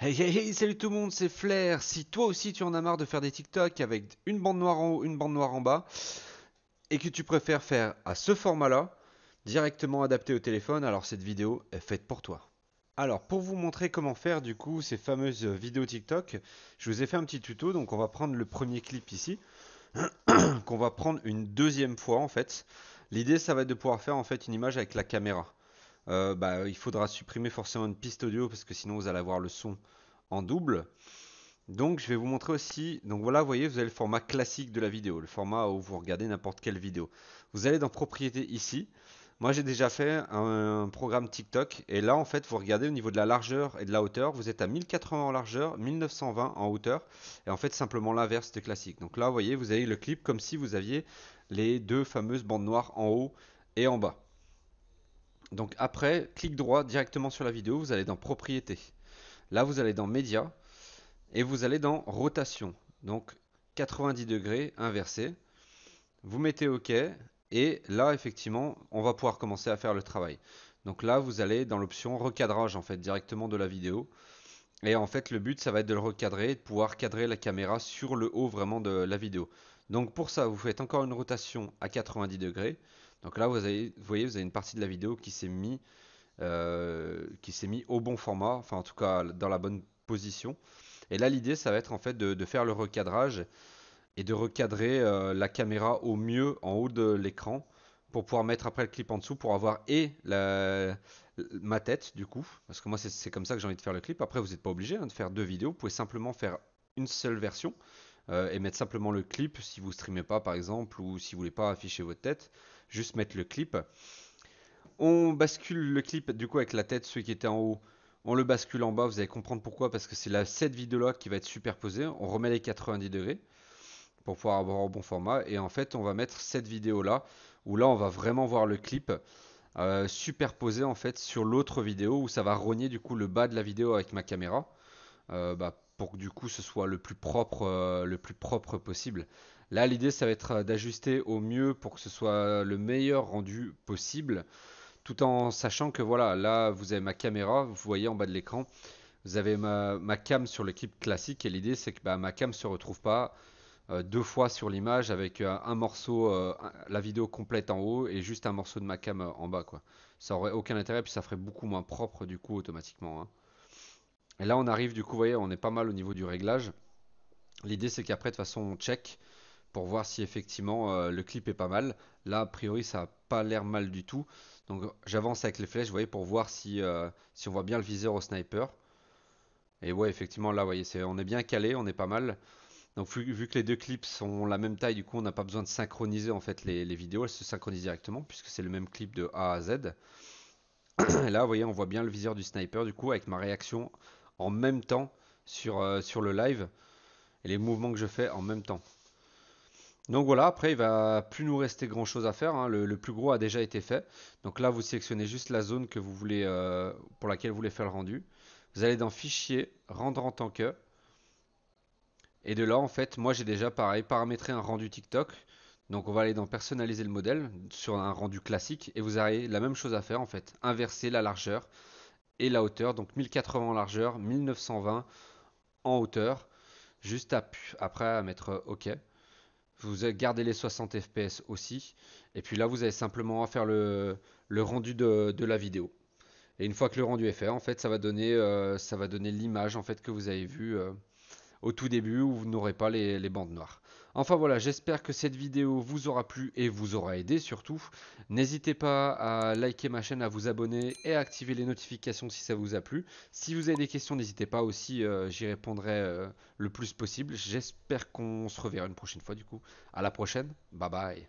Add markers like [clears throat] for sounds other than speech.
Hey hey hey, salut tout le monde, c'est Flair. Si toi aussi tu en as marre de faire des TikTok avec une bande noire en haut, une bande noire en bas, et que tu préfères faire à ce format-là, directement adapté au téléphone, alors cette vidéo est faite pour toi. Alors pour vous montrer comment faire du coup ces fameuses vidéos TikTok, je vous ai fait un petit tuto, donc on va prendre le premier clip ici, [clears throat] qu'on va prendre une deuxième fois en fait. L'idée, ça va être de pouvoir faire en fait une image avec la caméra. Euh, bah, il faudra supprimer forcément une piste audio parce que sinon vous allez avoir le son en double. Donc je vais vous montrer aussi, donc voilà vous voyez vous avez le format classique de la vidéo, le format où vous regardez n'importe quelle vidéo. Vous allez dans propriété ici, moi j'ai déjà fait un, programme TikTok et là en fait vous regardez au niveau de la largeur et de la hauteur, vous êtes à 1080 en largeur, 1920 en hauteur et en fait simplement l'inverse de classique. Donc là vous voyez vous avez le clip comme si vous aviez les deux fameuses bandes noires en haut et en bas. Donc après, clic droit directement sur la vidéo, vous allez dans Propriétés. Là, vous allez dans Média et vous allez dans Rotation. Donc 90 degrés inversé. Vous mettez OK et là, effectivement, on va pouvoir commencer à faire le travail. Donc là, vous allez dans l'option recadrage en fait directement de la vidéo. Et en fait, le but, ça va être de le recadrer, de pouvoir cadrer la caméra sur le haut vraiment de la vidéo. Donc pour ça, vous faites encore une rotation à 90 degrés. Donc là, vous, voyez, vous avez une partie de la vidéo qui s'est mise euh, mis au bon format, enfin en tout cas dans la bonne position. Et là, l'idée, ça va être en fait de, faire le recadrage et de recadrer euh, la caméra au mieux en haut de l'écran pour pouvoir mettre après le clip en dessous pour avoir et ma tête du coup parce que moi c'est comme ça que j'ai envie de faire le clip après vous n'êtes pas obligé hein, de faire deux vidéos vous pouvez simplement faire une seule version euh, et mettre simplement le clip si vous streamez pas par exemple ou si vous voulez pas afficher votre tête, juste mettre le clip. On bascule le clip du coup avec la tête, celui qui était en haut, on le bascule en bas, vous allez comprendre pourquoi, parce que c'est la, cette vidéo-là qui va être superposée, on remet les 90 degrés pour pouvoir avoir un bon format, et en fait on va mettre cette vidéo-là, où là on va vraiment voir le clip euh, superposé en fait sur l'autre vidéo, où ça va rogner du coup le bas de la vidéo avec ma caméra, euh, bah, pour que du coup ce soit le plus propre, euh, le plus propre possible. Là, l'idée, ça va être euh, d'ajuster au mieux pour que ce soit le meilleur rendu possible, tout en sachant que voilà, là, vous avez ma caméra, vous voyez en bas de l'écran, vous avez ma, cam sur le clip classique, et l'idée, c'est que bah, ma cam se retrouve pas euh, deux fois sur l'image avec un morceau, la vidéo complète en haut et juste un morceau de ma cam en bas, Ça aurait aucun intérêt, puis ça ferait beaucoup moins propre du coup automatiquement. Hein. Et là, on arrive, du coup, vous voyez, on est pas mal au niveau du réglage. L'idée, c'est qu'après, de façon, on check pour voir si effectivement euh, le clip est pas mal. Là, a priori, ça n'a pas l'air mal du tout. Donc, j'avance avec les flèches, vous voyez, pour voir si, euh, si on voit bien le viseur au sniper. Et ouais, effectivement, là, vous voyez, on est bien calé, on est pas mal. Donc, vu, que les deux clips sont la même taille, du coup, on n'a pas besoin de synchroniser en fait les, les vidéos. Elles se synchronisent directement puisque c'est le même clip de A à Z. [clears throat] Et là, vous voyez, on voit bien le viseur du sniper, du coup, avec ma réaction en même temps sur, euh, sur le live et les mouvements que je fais en même temps. Donc voilà, après il va plus nous rester grand chose à faire, hein. le, plus gros a déjà été fait. Donc là vous sélectionnez juste la zone que vous voulez, euh, pour laquelle vous voulez faire le rendu. Vous allez dans fichier, rendre en tant que. Et de là en fait moi j'ai déjà pareil paramétré un rendu TikTok. Donc on va aller dans personnaliser le modèle sur un rendu classique et vous avez la même chose à faire en fait, inverser la largeur, et la hauteur, donc 1080 en largeur, 1920 en hauteur, juste après à mettre euh, OK. Vous gardez les 60 fps aussi, et puis là vous avez simplement à faire le, rendu de, la vidéo. Et une fois que le rendu est fait, en fait, ça va donner, euh, ça va donner l'image en fait que vous avez vu euh, au tout début où vous n'aurez pas les bandes noires. Enfin voilà, j'espère que cette vidéo vous aura plu et vous aura aidé surtout. N'hésitez pas à liker ma chaîne, à vous abonner et à activer les notifications si ça vous a plu. Si vous avez des questions, n'hésitez pas aussi, euh, j'y répondrai euh, le plus possible. J'espère qu'on se reverra une prochaine fois du coup. À la prochaine, bye bye.